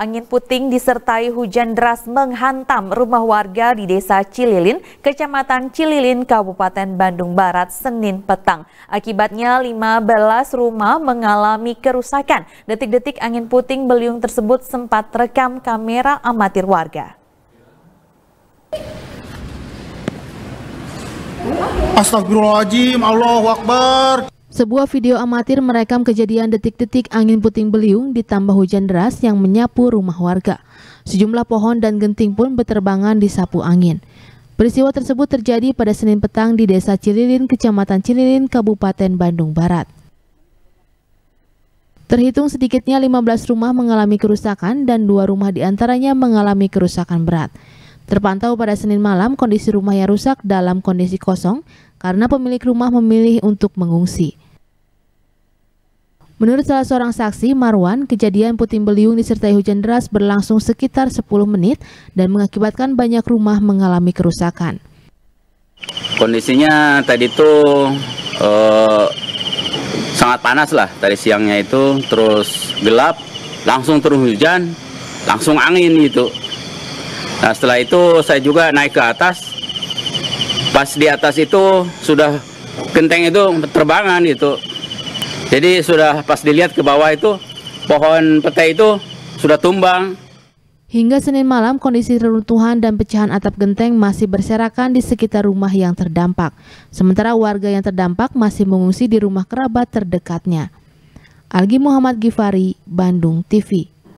Angin puting disertai hujan deras menghantam rumah warga di Desa Cililin, Kecamatan Cililin, Kabupaten Bandung Barat, Senin petang. Akibatnya 15 rumah mengalami kerusakan. Detik-detik angin puting beliung tersebut sempat rekam kamera amatir warga. Astagfirullahaladzim, Allahu Akbar. Sebuah video amatir merekam kejadian detik-detik angin puting beliung ditambah hujan deras yang menyapu rumah warga. Sejumlah pohon dan genting pun berterbangan di sapu angin. Peristiwa tersebut terjadi pada Senin petang di Desa Cililin, Kecamatan Cililin, Kabupaten Bandung Barat. Terhitung sedikitnya 15 rumah mengalami kerusakan dan dua rumah diantaranya mengalami kerusakan berat. Terpantau pada Senin malam kondisi rumah yang rusak dalam kondisi kosong karena pemilik rumah memilih untuk mengungsi. Menurut salah seorang saksi, Marwan, kejadian puting beliung disertai hujan deras berlangsung sekitar 10 menit dan mengakibatkan banyak rumah mengalami kerusakan. Kondisinya tadi itu eh, sangat panas lah tadi siangnya itu, terus gelap, langsung turun hujan, langsung angin gitu. Nah setelah itu saya juga naik ke atas, pas di atas itu sudah genteng itu terbangan gitu, jadi sudah pas dilihat ke bawah itu pohon petai itu sudah tumbang. Hingga Senin malam, kondisi reruntuhan dan pecahan atap genteng masih berserakan di sekitar rumah yang terdampak. Sementara warga yang terdampak masih mengungsi di rumah kerabat terdekatnya. Algi Muhammad Gifari, Bandung TV.